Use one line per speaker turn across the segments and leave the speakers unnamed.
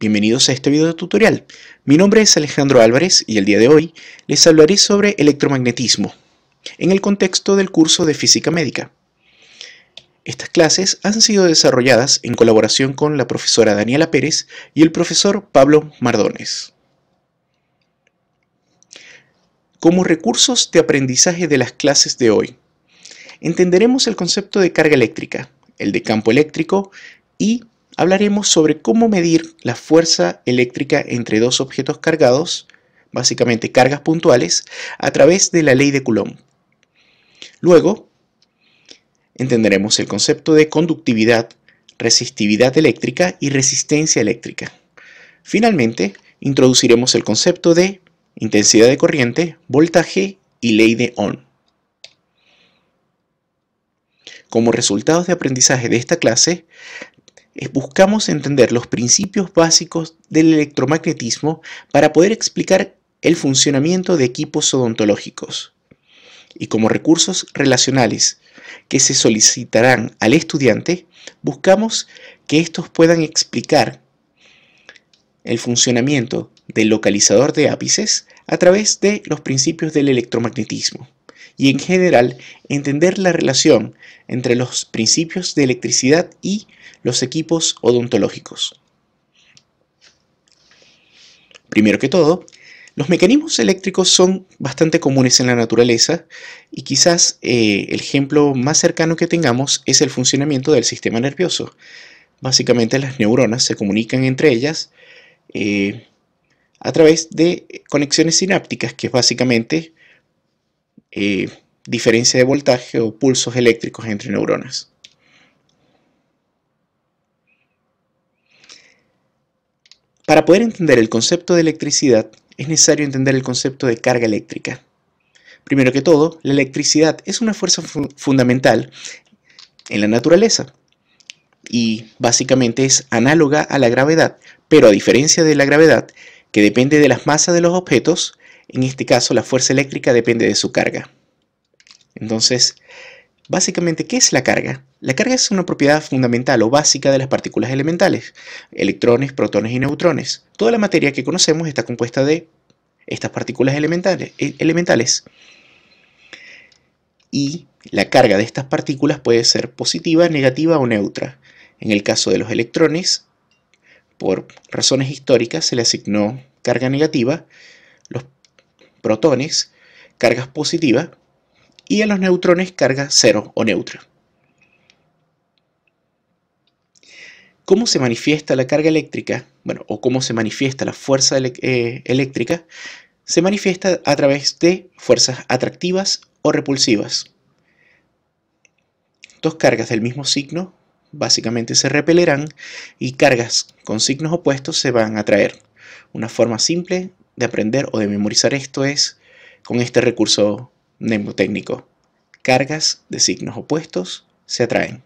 Bienvenidos a este video tutorial. Mi nombre es Alejandro Álvarez y el día de hoy les hablaré sobre electromagnetismo en el contexto del curso de Física Médica. Estas clases han sido desarrolladas en colaboración con la profesora Daniela Pérez y el profesor Pablo Mardones. Como recursos de aprendizaje de las clases de hoy, entenderemos el concepto de carga eléctrica, el de campo eléctrico y hablaremos sobre cómo medir la fuerza eléctrica entre dos objetos cargados, básicamente cargas puntuales, a través de la ley de Coulomb. Luego, entenderemos el concepto de conductividad, resistividad eléctrica y resistencia eléctrica. Finalmente, introduciremos el concepto de intensidad de corriente, voltaje y ley de Ohm. Como resultados de aprendizaje de esta clase, buscamos entender los principios básicos del electromagnetismo para poder explicar el funcionamiento de equipos odontológicos. Y como recursos relacionales que se solicitarán al estudiante, buscamos que estos puedan explicar el funcionamiento del localizador de ápices a través de los principios del electromagnetismo y en general entender la relación entre los principios de electricidad y los equipos odontológicos. Primero que todo, los mecanismos eléctricos son bastante comunes en la naturaleza y quizás eh, el ejemplo más cercano que tengamos es el funcionamiento del sistema nervioso. Básicamente las neuronas se comunican entre ellas eh, a través de conexiones sinápticas, que es básicamente eh, diferencia de voltaje o pulsos eléctricos entre neuronas. Para poder entender el concepto de electricidad, es necesario entender el concepto de carga eléctrica. Primero que todo, la electricidad es una fuerza fundamental en la naturaleza y básicamente es análoga a la gravedad, pero a diferencia de la gravedad, que depende de las masas de los objetos, en este caso la fuerza eléctrica depende de su carga. Entonces, Básicamente, ¿qué es la carga? La carga es una propiedad fundamental o básica de las partículas elementales, electrones, protones y neutrones. Toda la materia que conocemos está compuesta de estas partículas elementales. E, y la carga de estas partículas puede ser positiva, negativa o neutra. En el caso de los electrones, por razones históricas se le asignó carga negativa, los protones, cargas positivas y a los neutrones carga cero o neutra. ¿Cómo se manifiesta la carga eléctrica? Bueno, o cómo se manifiesta la fuerza eh, eléctrica, se manifiesta a través de fuerzas atractivas o repulsivas. Dos cargas del mismo signo básicamente se repelerán y cargas con signos opuestos se van a atraer. Una forma simple de aprender o de memorizar esto es con este recurso Mnemotécnico. Cargas de signos opuestos se atraen.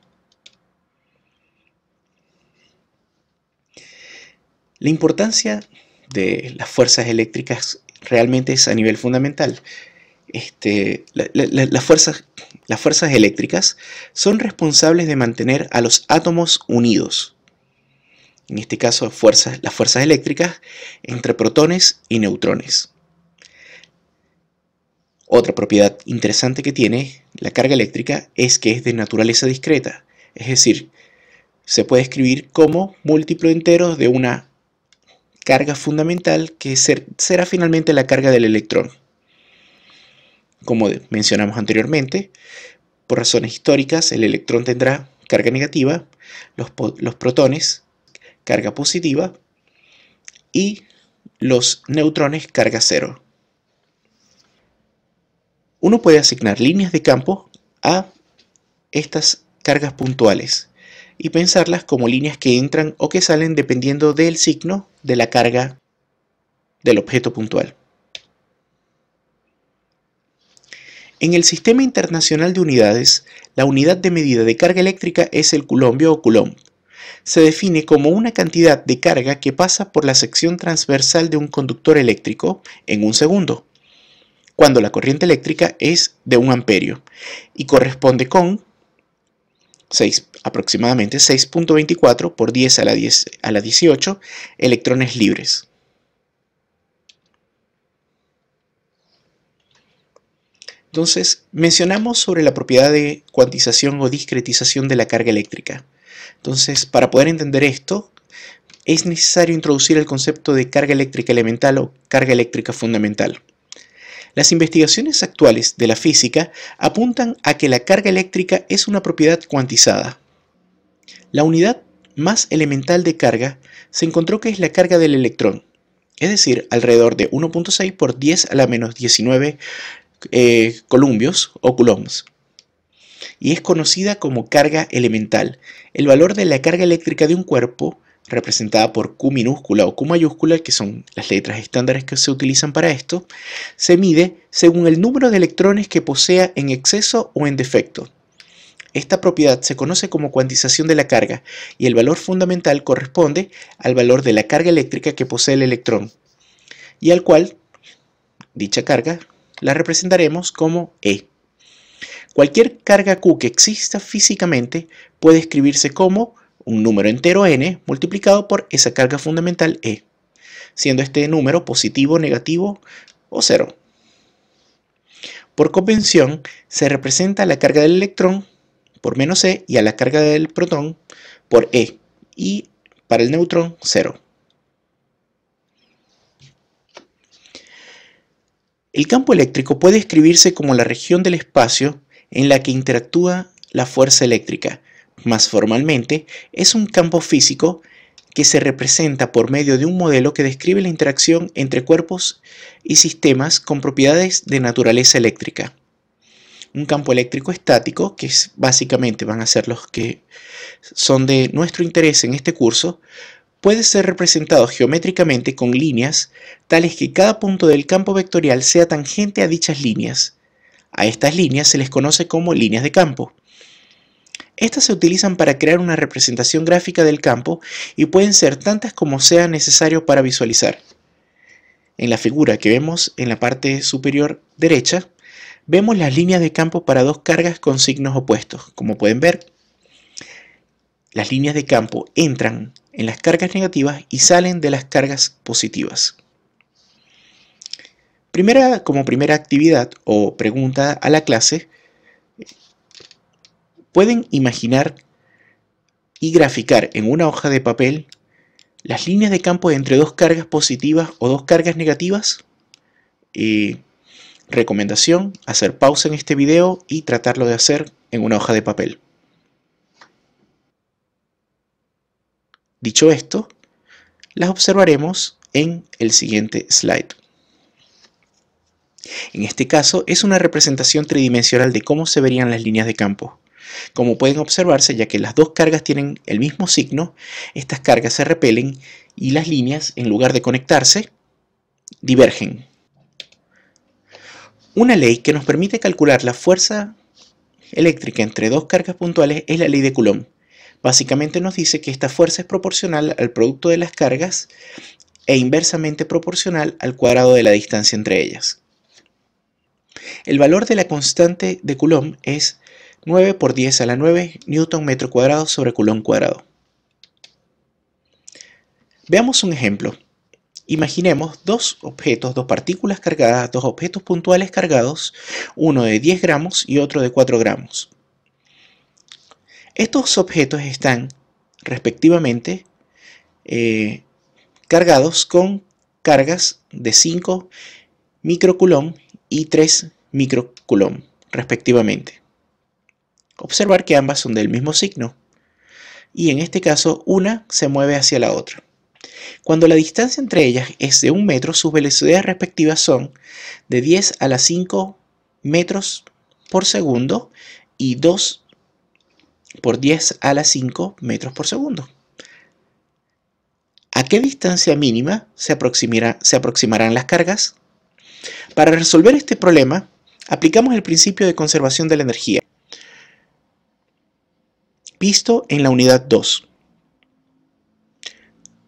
La importancia de las fuerzas eléctricas realmente es a nivel fundamental. Este, fuerzas, las fuerzas eléctricas son responsables de mantener a los átomos unidos. En este caso, las fuerzas eléctricas entre protones y neutrones. Otra propiedad interesante que tiene la carga eléctrica es que es de naturaleza discreta, es decir, se puede escribir como múltiplo entero de una carga fundamental que será finalmente la carga del electrón. Como mencionamos anteriormente, por razones históricas el electrón tendrá carga negativa, los protones carga positiva y los neutrones carga cero. Uno puede asignar líneas de campo a estas cargas puntuales y pensarlas como líneas que entran o que salen dependiendo del signo de la carga del objeto puntual. En el Sistema Internacional de Unidades, la unidad de medida de carga eléctrica es el coulombio o coulomb. Se define como una cantidad de carga que pasa por la sección transversal de un conductor eléctrico en un segundo cuando la corriente eléctrica es de 1 amperio y corresponde con aproximadamente 6.24 por 10 a la 18 electrones libres. Entonces, mencionamos sobre la propiedad de cuantización o discretización de la carga eléctrica. Entonces, para poder entender esto, es necesario introducir el concepto de carga eléctrica elemental o carga eléctrica fundamental. Las investigaciones actuales de la física apuntan a que la carga eléctrica es una propiedad cuantizada. La unidad más elemental de carga se encontró que es la carga del electrón, es decir, alrededor de 1.6 por 10 a la menos 19 eh, columbios o coulombs. Y es conocida como carga elemental. El valor de la carga eléctrica de un cuerpo representada por Q minúscula o Q mayúscula, que son las letras estándares que se utilizan para esto, se mide según el número de electrones que posea en exceso o en defecto. Esta propiedad se conoce como cuantización de la carga y el valor fundamental corresponde al valor de la carga eléctrica que posee el electrón y al cual dicha carga la representaremos como E. Cualquier carga Q que exista físicamente puede escribirse como un número entero n multiplicado por esa carga fundamental e, siendo este número positivo, negativo o cero. Por convención, se representa la carga del electrón por menos e y a la carga del protón por e y para el neutrón cero. El campo eléctrico puede escribirse como la región del espacio en la que interactúa la fuerza eléctrica, más formalmente, es un campo físico que se representa por medio de un modelo que describe la interacción entre cuerpos y sistemas con propiedades de naturaleza eléctrica. Un campo eléctrico estático, que básicamente van a ser los que son de nuestro interés en este curso, puede ser representado geométricamente con líneas tales que cada punto del campo vectorial sea tangente a dichas líneas. A estas líneas se les conoce como líneas de campo. Estas se utilizan para crear una representación gráfica del campo y pueden ser tantas como sea necesario para visualizar. En la figura que vemos en la parte superior derecha, vemos las líneas de campo para dos cargas con signos opuestos. Como pueden ver, las líneas de campo entran en las cargas negativas y salen de las cargas positivas. como primera actividad o pregunta a la clase, Pueden imaginar y graficar en una hoja de papel las líneas de campo entre dos cargas positivas o dos cargas negativas. recomendación, hacer pausa en este video y tratarlo de hacer en una hoja de papel. Dicho esto, las observaremos en el siguiente slide. En este caso es una representación tridimensional de cómo se verían las líneas de campo. Como pueden observarse, ya que las dos cargas tienen el mismo signo, estas cargas se repelen y las líneas, en lugar de conectarse, divergen. Una ley que nos permite calcular la fuerza eléctrica entre dos cargas puntuales es la ley de Coulomb. Básicamente nos dice que esta fuerza es proporcional al producto de las cargas e inversamente proporcional al cuadrado de la distancia entre ellas. El valor de la constante de Coulomb es 9 por 10 a la 9 newton metro cuadrado sobre coulomb cuadrado. Veamos un ejemplo. Imaginemos dos objetos, dos partículas cargadas, dos objetos puntuales cargados, uno de 10 gramos y otro de 4 gramos. Estos objetos están, respectivamente, eh, cargados con cargas de 5 microcoulomb y 3 microcoulomb, respectivamente. Observar que ambas son del mismo signo. Y en este caso, una se mueve hacia la otra. Cuando la distancia entre ellas es de un metro, sus velocidades respectivas son de 10 a la 5 metros por segundo y 2 por 10 a la 5 metros por segundo. ¿A qué distancia mínima se, se aproximarán las cargas? Para resolver este problema, aplicamos el principio de conservación de la energía visto en la unidad 2.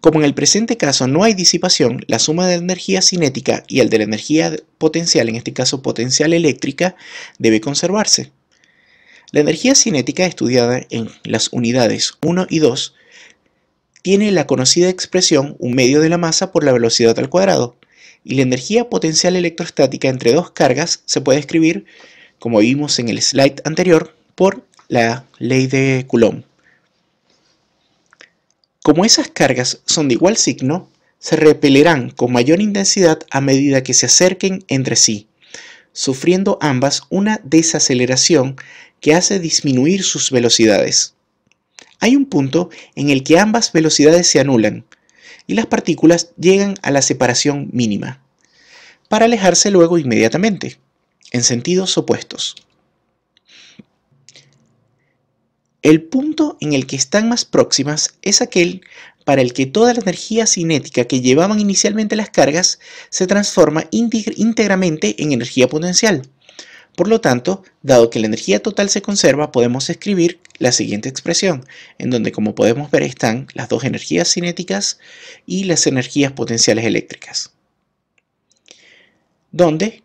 Como en el presente caso no hay disipación, la suma de energía cinética y el de la energía potencial, en este caso potencial eléctrica, debe conservarse. La energía cinética estudiada en las unidades 1 y 2 tiene la conocida expresión un medio de la masa por la velocidad al cuadrado, y la energía potencial electrostática entre dos cargas se puede escribir, como vimos en el slide anterior, por la ley de Coulomb. Como esas cargas son de igual signo, se repelerán con mayor intensidad a medida que se acerquen entre sí, sufriendo ambas una desaceleración que hace disminuir sus velocidades. Hay un punto en el que ambas velocidades se anulan y las partículas llegan a la separación mínima, para alejarse luego inmediatamente, en sentidos opuestos. El punto en el que están más próximas es aquel para el que toda la energía cinética que llevaban inicialmente las cargas se transforma íntegramente en energía potencial. Por lo tanto, dado que la energía total se conserva, podemos escribir la siguiente expresión, en donde como podemos ver están las dos energías cinéticas y las energías potenciales eléctricas. Donde,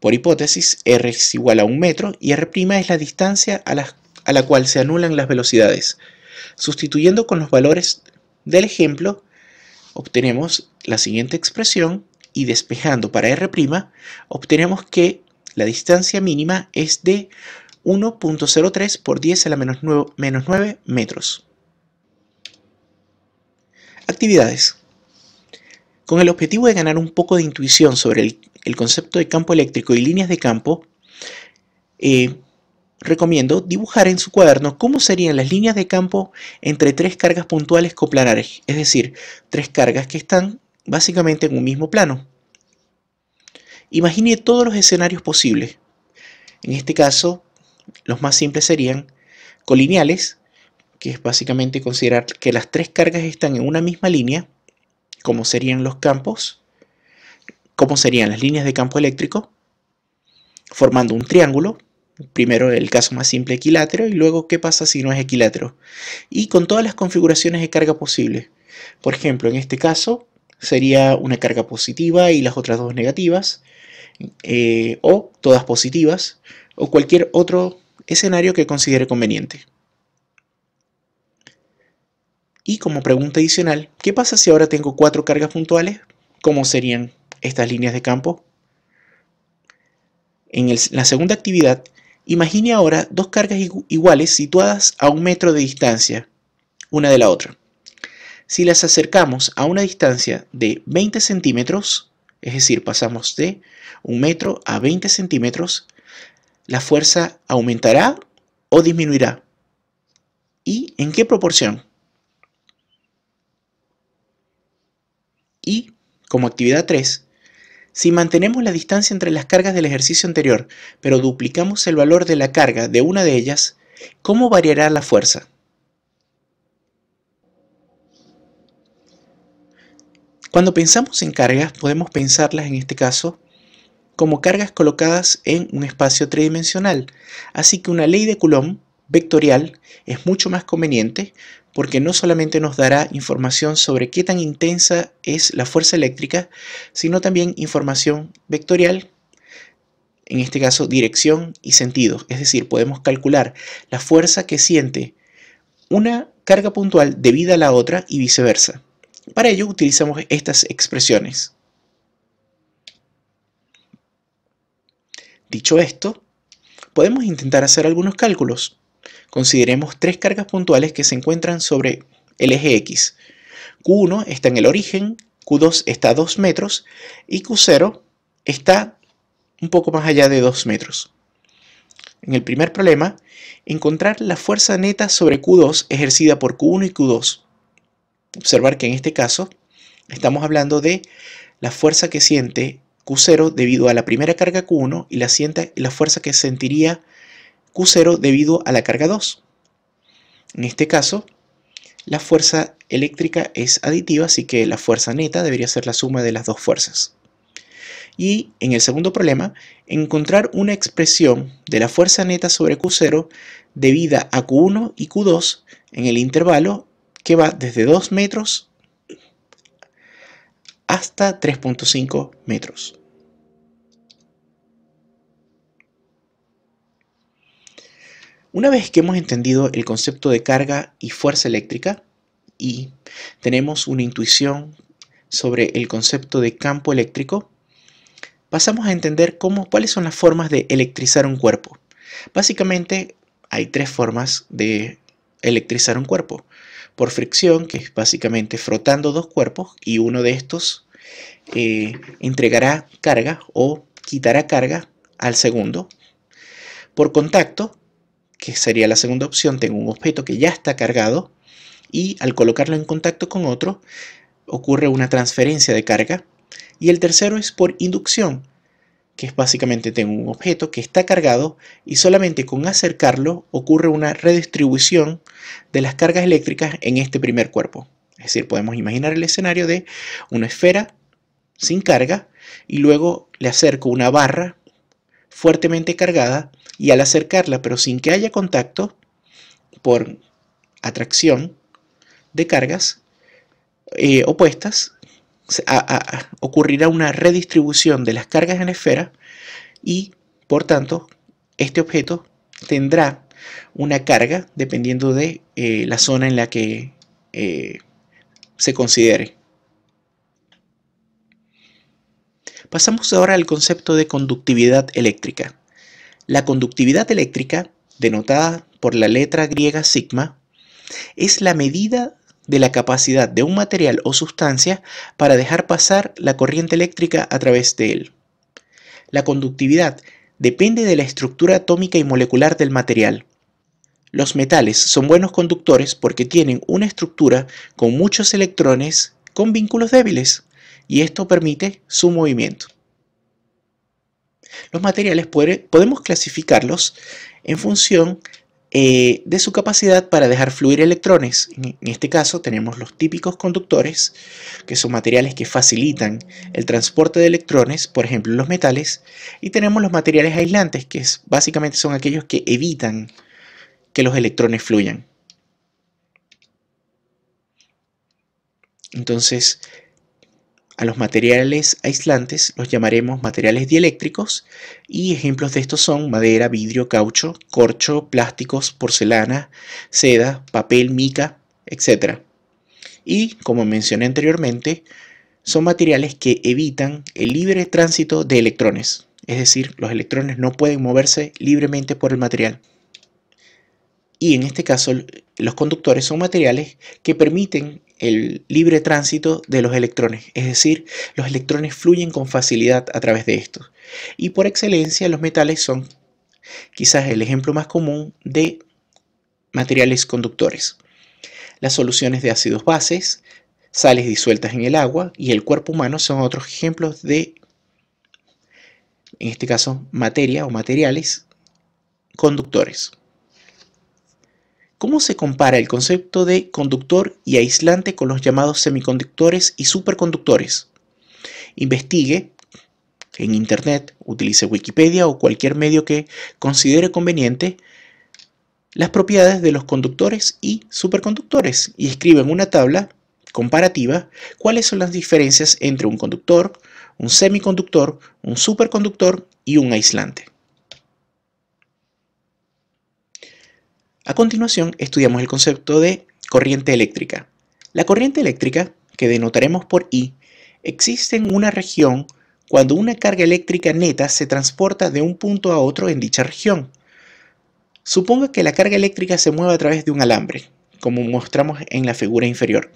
por hipótesis, R es igual a un metro y R' es la distancia a las a la cual se anulan las velocidades. Sustituyendo con los valores del ejemplo, obtenemos la siguiente expresión y despejando para R', obtenemos que la distancia mínima es de 1.03 por 10 a la menos 9, metros. Actividades. Con el objetivo de ganar un poco de intuición sobre el, concepto de campo eléctrico y líneas de campo, eh, recomiendo dibujar en su cuaderno cómo serían las líneas de campo entre tres cargas puntuales coplanares, es decir, tres cargas que están básicamente en un mismo plano. Imagine todos los escenarios posibles. En este caso, los más simples serían colineales, que es básicamente considerar que las tres cargas están en una misma línea, como serían los campos, ¿Cómo serían las líneas de campo eléctrico, formando un triángulo, primero el caso más simple equilátero y luego qué pasa si no es equilátero. Y con todas las configuraciones de carga posibles. Por ejemplo, en este caso sería una carga positiva y las otras dos negativas, eh, o todas positivas, o cualquier otro escenario que considere conveniente. Y como pregunta adicional, ¿qué pasa si ahora tengo cuatro cargas puntuales? ¿Cómo serían estas líneas de campo? En la segunda actividad Imagine ahora dos cargas iguales situadas a un metro de distancia una de la otra. Si las acercamos a una distancia de 20 centímetros, es decir, pasamos de un metro a 20 centímetros, la fuerza aumentará o disminuirá. ¿Y en qué proporción? Y, como actividad 3, si mantenemos la distancia entre las cargas del ejercicio anterior, pero duplicamos el valor de la carga de una de ellas, ¿cómo variará la fuerza? Cuando pensamos en cargas, podemos pensarlas en este caso como cargas colocadas en un espacio tridimensional, así que una ley de Coulomb vectorial es mucho más conveniente porque no solamente nos dará información sobre qué tan intensa es la fuerza eléctrica, sino también información vectorial, en este caso dirección y sentido. Es decir, podemos calcular la fuerza que siente una carga puntual debida a la otra y viceversa. Para ello utilizamos estas expresiones. Dicho esto, podemos intentar hacer algunos cálculos consideremos tres cargas puntuales que se encuentran sobre el eje X. Q1 está en el origen, Q2 está a 2 metros y Q0 está un poco más allá de 2 metros. En el primer problema, encontrar la fuerza neta sobre Q2 ejercida por Q1 y Q2. Observar que en este caso estamos hablando de la fuerza que siente Q0 debido a la primera carga Q1 y la, la fuerza que sentiría Q2. Q0 debido a la carga 2. En este caso, la fuerza eléctrica es aditiva, así que la fuerza neta debería ser la suma de las dos fuerzas. Y en el segundo problema, encontrar una expresión de la fuerza neta sobre Q0 debida a Q1 y Q2 en el intervalo que va desde 2 metros hasta 3.5 metros. Una vez que hemos entendido el concepto de carga y fuerza eléctrica y tenemos una intuición sobre el concepto de campo eléctrico, pasamos a entender cómo, cuáles son las formas de electrizar un cuerpo. Básicamente hay tres formas de electrizar un cuerpo. Por fricción, que es básicamente frotando dos cuerpos y uno de estos eh, entregará carga o quitará carga al segundo. Por contacto, que sería la segunda opción, tengo un objeto que ya está cargado y al colocarlo en contacto con otro ocurre una transferencia de carga. Y el tercero es por inducción, que es básicamente tengo un objeto que está cargado y solamente con acercarlo ocurre una redistribución de las cargas eléctricas en este primer cuerpo. Es decir, podemos imaginar el escenario de una esfera sin carga y luego le acerco una barra fuertemente cargada y al acercarla pero sin que haya contacto por atracción de cargas eh, opuestas, ocurrirá una redistribución de las cargas en esfera y por tanto este objeto tendrá una carga dependiendo de eh, la zona en la que eh, se considere. Pasamos ahora al concepto de conductividad eléctrica. La conductividad eléctrica, denotada por la letra griega sigma, es la medida de la capacidad de un material o sustancia para dejar pasar la corriente eléctrica a través de él. La conductividad depende de la estructura atómica y molecular del material. Los metales son buenos conductores porque tienen una estructura con muchos electrones con vínculos débiles y esto permite su movimiento. Los materiales podemos clasificarlos en función eh, de su capacidad para dejar fluir electrones. En, este caso tenemos los típicos conductores, que son materiales que facilitan el transporte de electrones, por ejemplo los metales, y tenemos los materiales aislantes, que básicamente son aquellos que evitan que los electrones fluyan. Entonces, a los materiales aislantes los llamaremos materiales dieléctricos y ejemplos de estos son madera, vidrio, caucho, corcho, plásticos, porcelana, seda, papel, mica, etc. Y, como mencioné anteriormente, son materiales que evitan el libre tránsito de electrones, es decir, los electrones no pueden moverse libremente por el material. Y en este caso, los conductores son materiales que permiten el libre tránsito de los electrones, es decir, los electrones fluyen con facilidad a través de estos. Y por excelencia los metales son quizás el ejemplo más común de materiales conductores. Las soluciones de ácidos bases, sales disueltas en el agua y el cuerpo humano son otros ejemplos de, en este caso, materia o materiales conductores. ¿Cómo se compara el concepto de conductor y aislante con los llamados semiconductores y superconductores? Investigue en Internet, utilice Wikipedia o cualquier medio que considere conveniente las propiedades de los conductores y superconductores y escriba en una tabla comparativa cuáles son las diferencias entre un conductor, un semiconductor, un superconductor y un aislante. A continuación, estudiamos el concepto de corriente eléctrica. La corriente eléctrica, que denotaremos por I, existe en una región cuando una carga eléctrica neta se transporta de un punto a otro en dicha región. Suponga que la carga eléctrica se mueve a través de un alambre, como mostramos en la figura inferior.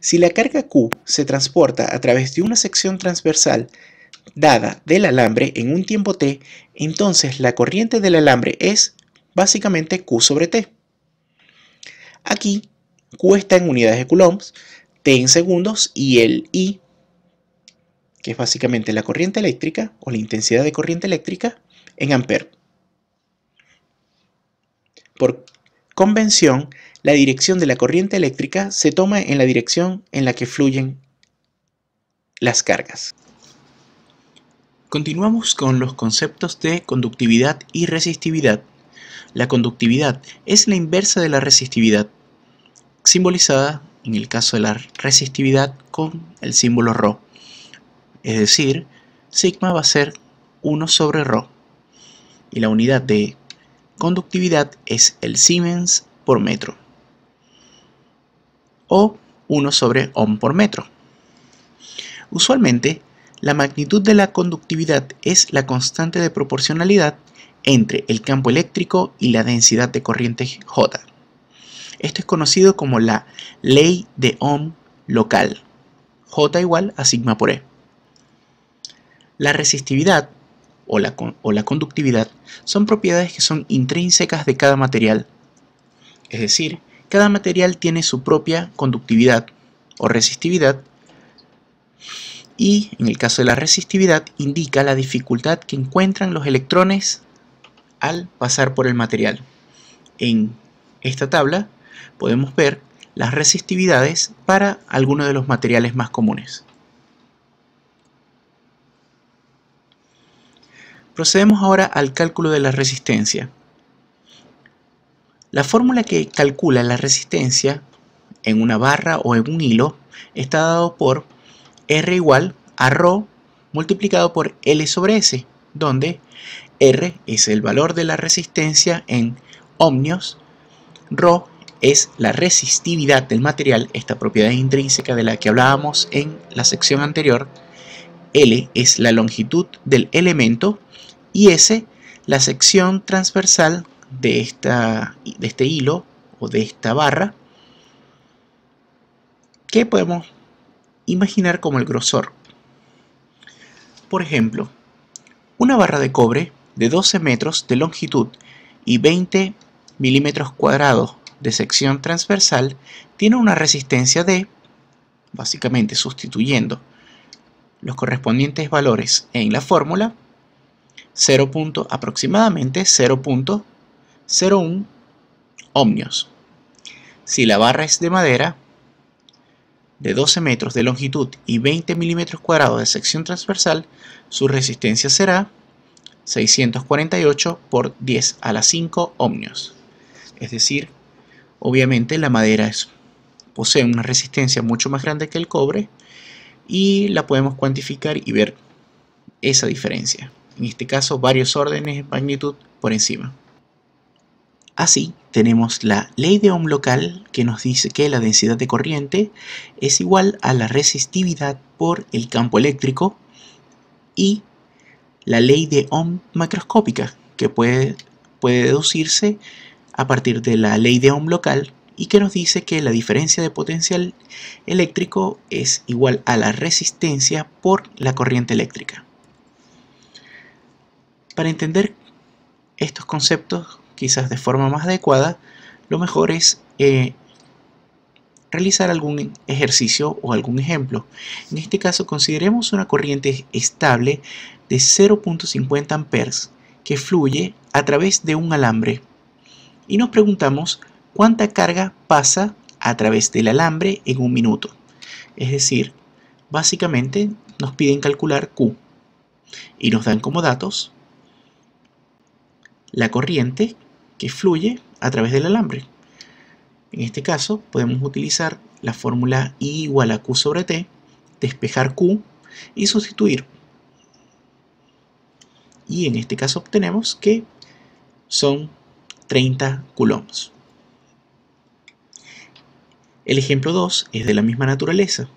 Si la carga Q se transporta a través de una sección transversal dada del alambre en un tiempo t, entonces la corriente del alambre es básicamente Q sobre T. Aquí, Q está en unidades de coulombs, T en segundos y el I, que es básicamente la corriente eléctrica o la intensidad de corriente eléctrica, en ampere. Por convención, la dirección de la corriente eléctrica se toma en la dirección en la que fluyen las cargas. Continuamos con los conceptos de conductividad y resistividad la conductividad es la inversa de la resistividad, simbolizada en el caso de la resistividad con el símbolo ρ. Es decir, sigma va a ser 1 sobre ρ. Y la unidad de conductividad es el Siemens por metro. O 1 sobre ohm por metro. Usualmente, la magnitud de la conductividad es la constante de proporcionalidad entre el campo eléctrico y la densidad de corriente J. Esto es conocido como la ley de Ohm local, J igual a sigma por E. La resistividad o la, o la conductividad son propiedades que son intrínsecas de cada material. Es decir, cada material tiene su propia conductividad o resistividad y, en el caso de la resistividad, indica la dificultad que encuentran los electrones al pasar por el material. En esta tabla podemos ver las resistividades para algunos de los materiales más comunes. Procedemos ahora al cálculo de la resistencia. La fórmula que calcula la resistencia en una barra o en un hilo está dado por R igual a ρ multiplicado por L sobre S, donde R es el valor de la resistencia en ohmios, Rho es la resistividad del material, esta propiedad intrínseca de la que hablábamos en la sección anterior, L es la longitud del elemento y S la sección transversal de, de este hilo o de esta barra que podemos imaginar como el grosor. Por ejemplo, una barra de cobre de 12 metros de longitud y 20 milímetros cuadrados de sección transversal tiene una resistencia de, básicamente sustituyendo los correspondientes valores en la fórmula, 0. aproximadamente 0.01 ohmios. Si la barra es de madera, de 12 metros de longitud y 20 milímetros cuadrados de sección transversal, su resistencia será 648 por 10 a la 5 ohmios. Es decir, obviamente la madera posee una resistencia mucho más grande que el cobre y la podemos cuantificar y ver esa diferencia. En este caso, varios órdenes de magnitud por encima. Así, tenemos la ley de Ohm local que nos dice que la densidad de corriente es igual a la resistividad por el campo eléctrico y la ley de Ohm macroscópica que puede, puede deducirse a partir de la ley de Ohm local y que nos dice que la diferencia de potencial eléctrico es igual a la resistencia por la corriente eléctrica. Para entender estos conceptos quizás de forma más adecuada, lo mejor es eh, realizar algún ejercicio o algún ejemplo. En este caso consideremos una corriente estable de 0.50 amperes que fluye a través de un alambre y nos preguntamos cuánta carga pasa a través del alambre en un minuto. Es decir, básicamente nos piden calcular Q y nos dan como datos la corriente que fluye a través del alambre. En este caso podemos utilizar la fórmula I igual a Q sobre T, despejar Q y sustituir. Y en este caso obtenemos que son 30 coulombs. El ejemplo 2 es de la misma naturaleza.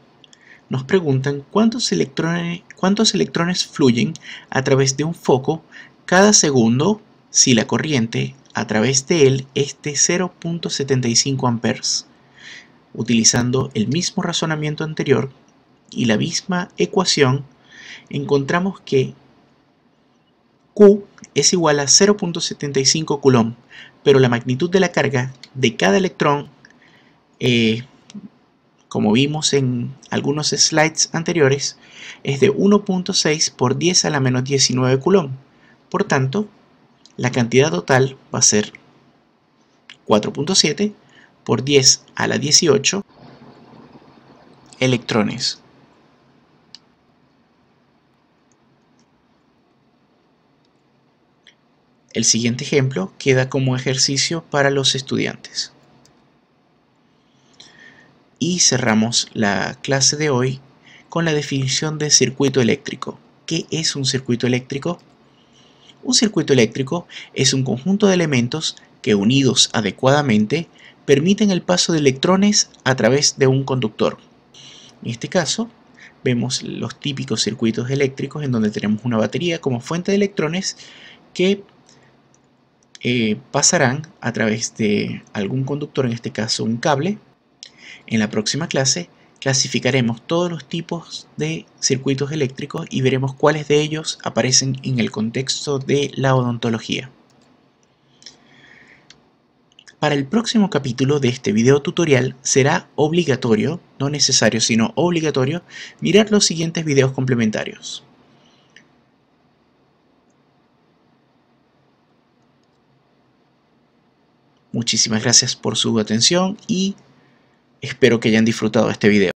Nos preguntan cuántos electrones, cuántos electrones fluyen a través de un foco cada segundo si la corriente a través de él es de 0.75 amperes, utilizando el mismo razonamiento anterior y la misma ecuación, encontramos que Q es igual a 0.75 Coulomb, pero la magnitud de la carga de cada electrón, eh, como vimos en algunos slides anteriores, es de 1.6 por 10 a la menos 19 Coulomb. Por tanto, la cantidad total va a ser 4.7 por 10 a la 18 electrones. El siguiente ejemplo queda como ejercicio para los estudiantes. Y cerramos la clase de hoy con la definición de circuito eléctrico. ¿Qué es un circuito eléctrico? Un circuito eléctrico es un conjunto de elementos que unidos adecuadamente permiten el paso de electrones a través de un conductor. En este caso, vemos los típicos circuitos eléctricos en donde tenemos una batería como fuente de electrones que eh, pasarán a través de algún conductor, en este caso un cable. En la próxima clase clasificaremos todos los tipos de circuitos eléctricos y veremos cuáles de ellos aparecen en el contexto de la odontología. Para el próximo capítulo de este video tutorial será obligatorio, no necesario sino obligatorio, mirar los siguientes videos complementarios. Muchísimas gracias por su atención y Espero que hayan disfrutado este video.